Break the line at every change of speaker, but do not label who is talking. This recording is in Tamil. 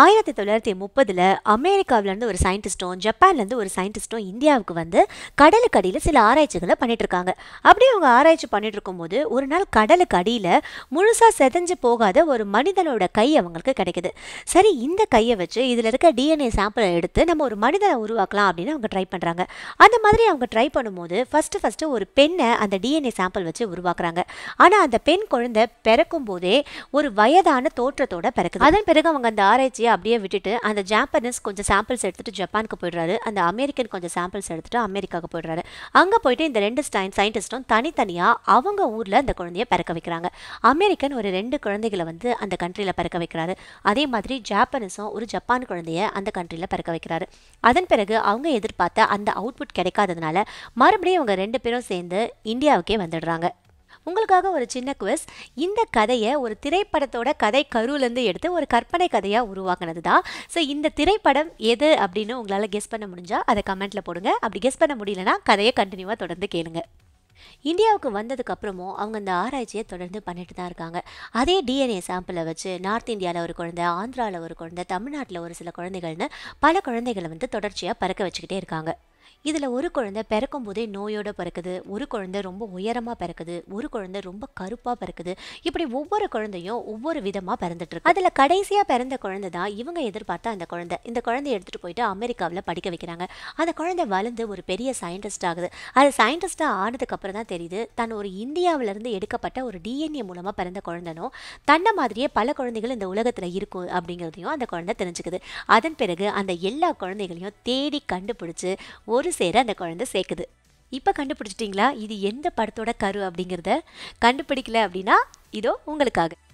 ஆயிரத்தி தொள்ளாயிரத்தி முப்பதில் அமெரிக்காவிலேருந்து ஒரு சயின்டிஸ்ட்டும் ஜப்பான்லேருந்து ஒரு சயின்டிஸ்ட்டும் இந்தியாவுக்கு வந்து கடலுக்கு அடியில் சில ஆராய்ச்சிகளை பண்ணிகிட்ருக்காங்க அப்படி அவங்க ஆராய்ச்சி பண்ணிட்டு இருக்கும்போது ஒரு நாள் கடலுக்கு அடியில் முழுசாக செதஞ்சு போகாத ஒரு மனிதனோட கை அவங்களுக்கு கிடைக்குது சரி இந்த கையை வச்சு இதில் இருக்க டிஎன்ஏ சாம்பிளை எடுத்து நம்ம ஒரு மனிதனை உருவாக்கலாம் அப்படின்னு அவங்க ட்ரை பண்ணுறாங்க அந்த மாதிரி அவங்க ட்ரை பண்ணும்போது ஃபஸ்ட்டு ஃபஸ்ட்டு ஒரு பெண்ணை அந்த டிஎன்ஏ சாம்பிள் வச்சு உருவாக்குறாங்க ஆனால் அந்த பெண் குழந்தை பிறக்கும் போதே ஒரு வயதான தோற்றத்தோட பிறக்குது அதன் பிறகு அவங்க அந்த ஆராய்ச்சி ஈஸியாக அப்படியே விட்டுட்டு அந்த ஜாப்பனீஸ் கொஞ்சம் சாம்பிள்ஸ் எடுத்துகிட்டு ஜப்பானுக்கு போயிடுறாரு அந்த அமெரிக்கன் கொஞ்சம் சாம்பிள்ஸ் எடுத்துகிட்டு அமெரிக்காவுக்கு போயிடுறாரு அங்கே போயிட்டு இந்த ரெண்டு ஸ்டைன் சயின்டிஸ்ட்டும் தனித்தனியாக அவங்க ஊரில் அந்த குழந்தைய பிறக்க வைக்கிறாங்க அமெரிக்கன் ஒரு ரெண்டு குழந்தைகளை வந்து அந்த கண்ட்ரியில் பிறக்க வைக்கிறாரு அதே மாதிரி ஜாப்பனீஸும் ஒரு ஜப்பான் குழந்தைய அந்த கண்ட்ரியில் பிறக்க வைக்கிறாரு அதன் பிறகு அவங்க எதிர்பார்த்த அந்த அவுட்புட் கிடைக்காததுனால மறுபடியும் அவங்க ரெண்டு பேரும் சேர்ந்து இந்தியாவுக்கே வந்துடுறாங்க உங்களுக்காக ஒரு சின்ன குவஸ் இந்த கதையை ஒரு திரைப்படத்தோட கதை கருவிலேருந்து எடுத்து ஒரு கற்பனை கதையாக உருவாக்குனது தான் ஸோ இந்த திரைப்படம் எது அப்படின்னு உங்களால் கெஸ் பண்ண முடிஞ்சால் அதை கமெண்ட்டில் போடுங்க அப்படி கெஸ் பண்ண முடியலன்னா கதையை கண்டினியூவாக தொடர்ந்து கேளுங்க இந்தியாவுக்கு வந்ததுக்கு அப்புறமும் அவங்க அந்த ஆராய்ச்சியை தொடர்ந்து பண்ணிட்டு தான் இருக்காங்க அதே டிஎன்ஏ சாம்பிளை வச்சு நார்த் இந்தியாவில் ஒரு குழந்தை ஆந்திராவில் ஒரு குழந்தை தமிழ்நாட்டில் ஒரு சில குழந்தைகள்னு பல குழந்தைகளை வந்து தொடர்ச்சியாக பறக்க வச்சுக்கிட்டே இருக்காங்க இதில் ஒரு குழந்தை பிறக்கும் போதே நோயோடு பிறக்குது ஒரு குழந்தை ரொம்ப உயரமாக பிறக்குது ஒரு குழந்தை ரொம்ப கருப்பாக பிறக்குது இப்படி ஒவ்வொரு குழந்தையும் ஒவ்வொரு விதமாக பிறந்துட்டுருக்கு அதில் கடைசியாக பிறந்த குழந்தை தான் இவங்க எதிர்பார்த்த அந்த குழந்தை இந்த குழந்தைய எடுத்துகிட்டு போயிட்டு அமெரிக்காவில் படிக்க வைக்கிறாங்க அந்த குழந்தை வளர்ந்து ஒரு பெரிய சயின்டிஸ்ட் ஆகுது அது சயின்டிஸ்டாக ஆனதுக்கப்புறம் தான் தெரியுது தன் ஒரு இந்தியாவிலேருந்து எடுக்கப்பட்ட ஒரு டிஎன்ஏ மூலமாக பிறந்த குழந்தனும் தன்னை மாதிரியே பல குழந்தைகள் இந்த உலகத்தில் இருக்கும் அப்படிங்கிறதையும் அந்த குழந்தை தெரிஞ்சுக்குது அதன் பிறகு அந்த எல்லா குழந்தைகளையும் தேடி கண்டுபிடிச்சி ஒரு சேர அந்த குழந்தை சேர்க்குது இப்போ கண்டுபிடிச்சிட்டிங்களா இது எந்த படத்தோட கரு அப்படிங்கிறத கண்டுபிடிக்கல அப்படின்னா இதோ உங்களுக்காக